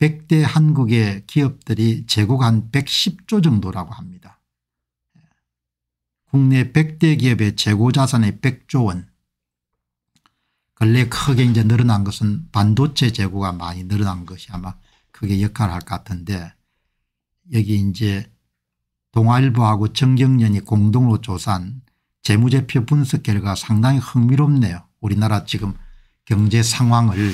100대 한국의 기업들이 재고가 한 110조 정도라고 합니다. 국내 100대 기업의 재고 자산의 100조 원 근래 크게 이제 늘어난 것은 반도체 재고가 많이 늘어난 것이 아마 크게 역할을 할 것 같은데 여기 이제 동아일보하고 정경련이 공동으로 조사한 재무제표 분석 결과 상당히 흥미롭네요. 우리나라 지금 경제 상황을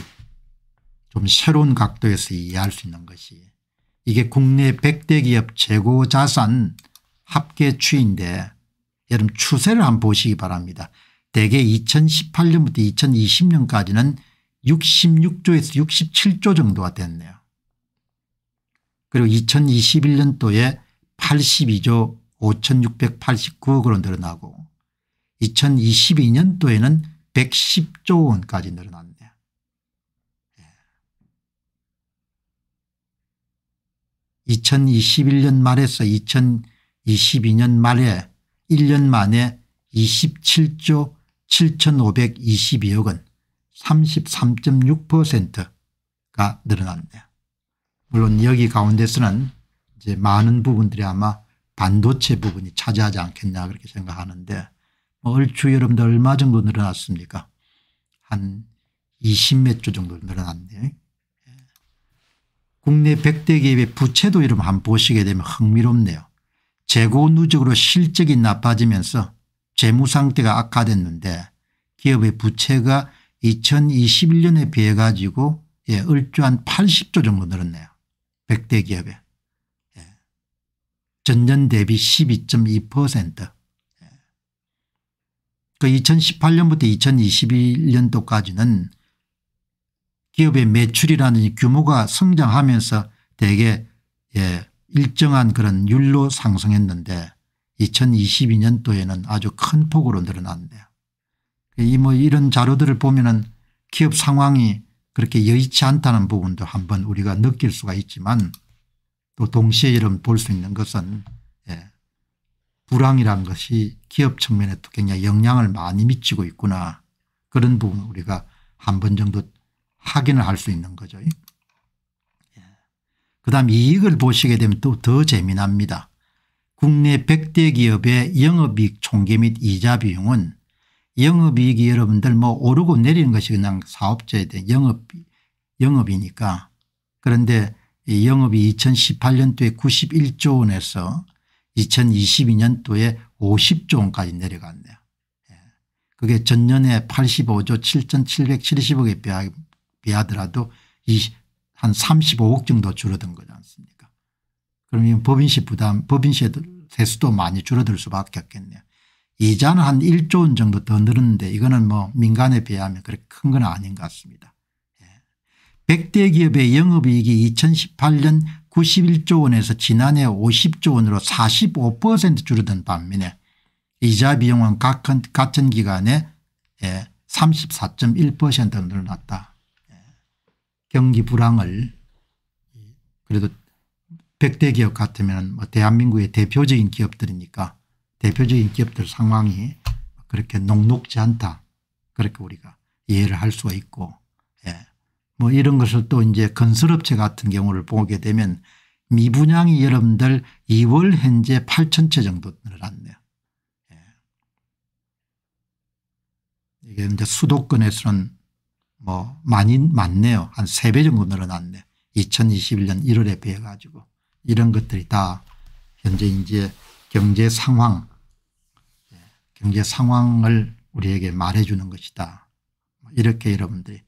좀 새로운 각도에서 이해할 수 있는 것이 이게 국내 100대 기업 재고 자산 합계 추인데 여러분 추세를 한번 보시기 바랍니다. 대개 2018년부터 2020년까지는 66조에서 67조 정도가 됐네요. 그리고 2021년도에 82조 5689억 으로 늘어나고 2022년도에는 110조 원까지 늘어났네요. 2021년 말에서 2022년 말에 1년 만에 27조 7522억 원 33.6%가 늘어났네요. 물론 여기 가운데서는 이제 많은 부분들이 아마 반도체 부분이 차지하지 않겠냐 그렇게 생각하는데 뭐 얼추 여러분들 얼마 정도 늘어났습니까? 한 20몇 조 정도 늘어났네요. 국내 100대 기업의 부채도 이름 한번 보시게 되면 흥미롭네요. 재고 누적으로 실적이 나빠지면서 재무 상태가 악화됐는데 기업의 부채가 2021년에 비해 가지고 예, 을주 한 80조 정도 늘었네요. 100대 기업에. 예. 전년 대비 12.2%. 예. 그 2018년부터 2021년도까지는 기업의 매출이라는 규모가 성장하면서 대개 예, 일정한 그런 율로 상승했는데 2022년도에는 아주 큰 폭으로 늘어났는데요. 이뭐 이런 자료들을 보면은 기업 상황이 그렇게 여의치 않다는 부분도 한번 우리가 느낄 수가 있지만 또 동시에 이런 볼 수 있는 것은 예, 불황이란 것이 기업 측면에 도 굉장히 영향을 많이 미치고 있구나 그런 부분 우리가 한 번 정도 확인을 할 수 있는 거죠. 예. 그 다음 이익을 보시게 되면 또 더 재미납니다. 국내 100대 기업의 영업이익 총계 및 이자 비용은 영업이익이 여러분들 뭐 오르고 내리는 것이 그냥 사업자에 대한 영업, 영업이니까 그런데 이 영업이 2018년도에 91조 원에서 2022년도에 50조 원까지 내려갔네요. 예. 그게 전년에 85조 7,770억에 비하더라도 이한 35억 정도 줄어든 거지 않습니까 그러면 법인시 부담 법인시 세수도 많이 줄어들 수밖에 없겠네요. 이자는 한 1조 원 정도 더 늘었는데 이거는 뭐 민간에 비하면 그렇게 큰 건 아닌 것 같습니다. 예. 100대 기업의 영업이익이 2018년 91조 원에서 지난해 50조 원으로 45% 줄어든 반면에 이자 비용은 같은 기간에 예, 34.1% 늘어났다. 경기 불황을 그래도 100대 기업 같으면 뭐 대한민국의 대표적인 기업들이니까 대표적인 기업들 상황이 그렇게 녹록지 않다. 그렇게 우리가 이해를 할 수가 있고 예. 뭐 이런 것을 또 이제 건설업체 같은 경우를 보게 되면 미분양이 여러분들 2월 현재 8천 채 정도 늘어났네요. 예. 이게 이제 수도권에서는 뭐 많이 많네요. 한3배 정도 늘어났네. 2021년 1월에 비해 가지고 이런 것들이 다 현재 이제 경제 상황 경제 상황을 우리에게 말해 주는 것이다. 이렇게 여러분들이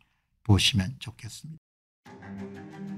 보시면 좋겠습니다.